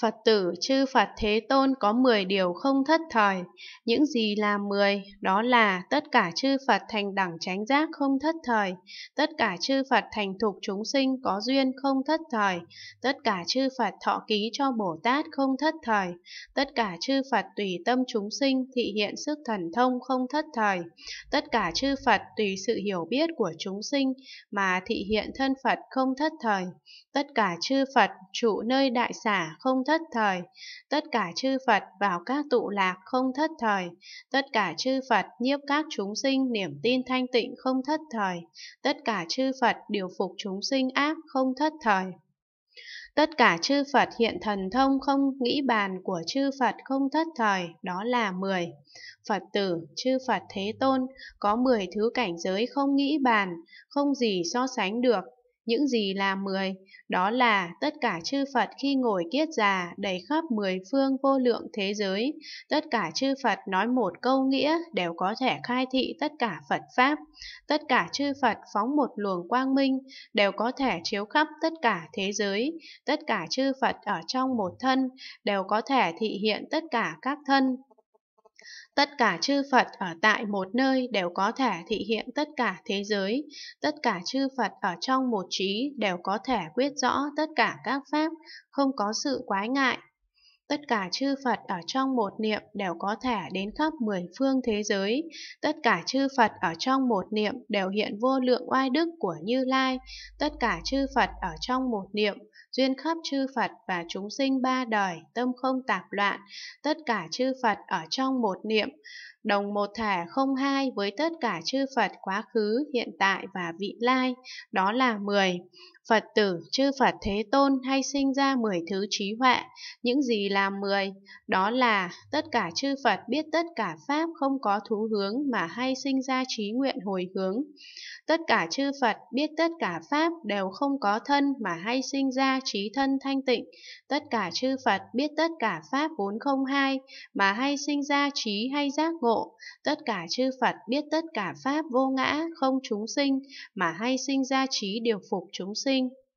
Phật tử chư Phật Thế Tôn có 10 điều không thất thời. Những gì là 10? Đó là tất cả chư Phật thành đẳng chánh giác không thất thời, tất cả chư Phật thành thục chúng sinh có duyên không thất thời, tất cả chư Phật thọ ký cho Bồ Tát không thất thời, tất cả chư Phật tùy tâm chúng sinh thị hiện sức thần thông không thất thời, tất cả chư Phật tùy sự hiểu biết của chúng sinh mà thị hiện thân Phật không thất thời, tất cả chư Phật trụ nơi đại xả không thất thất thời, tất cả chư Phật vào các tụ lạc không thất thời, tất cả chư Phật nhiếp các chúng sinh niềm tin thanh tịnh không thất thời, tất cả chư Phật điều phục chúng sinh ác không thất thời. Tất cả chư Phật hiện thần thông không nghĩ bàn của chư Phật không thất thời, đó là 10. Phật tử, chư Phật Thế Tôn, có 10 thứ cảnh giới không nghĩ bàn, không gì so sánh được, những gì là mười, đó là tất cả chư Phật khi ngồi kiết già đầy khắp mười phương vô lượng thế giới, tất cả chư Phật nói một câu nghĩa đều có thể khai thị tất cả Phật Pháp, tất cả chư Phật phóng một luồng quang minh đều có thể chiếu khắp tất cả thế giới, tất cả chư Phật ở trong một thân đều có thể thị hiện tất cả các thân, Tất cả chư Phật ở tại một nơi đều có thể thị hiện tất cả thế giới, tất cả chư Phật ở trong một trí đều có thể quyết rõ tất cả các pháp, không có sự quái ngại, Tất cả chư Phật ở trong một niệm đều có thể đến khắp mười phương thế giới. Tất cả chư Phật ở trong một niệm đều hiện vô lượng oai đức của Như Lai. Tất cả chư Phật ở trong một niệm duyên khắp chư Phật và chúng sinh ba đời, tâm không tạp loạn. Tất cả chư Phật ở trong một niệm đồng một thể không hai với tất cả chư Phật quá khứ, hiện tại và vị lai, đó là mười. Phật tử, chư Phật Thế Tôn hay sinh ra 10 thứ trí huệ, những gì là 10? Đó là tất cả chư Phật biết tất cả Pháp không có thú hướng mà hay sinh ra trí nguyện hồi hướng. Tất cả chư Phật biết tất cả Pháp đều không có thân mà hay sinh ra trí thân thanh tịnh. Tất cả chư Phật biết tất cả Pháp vốn không hai mà hay sinh ra trí hay giác ngộ. Tất cả chư Phật biết tất cả Pháp vô ngã, không chúng sinh mà hay sinh ra trí điều phục chúng sinh something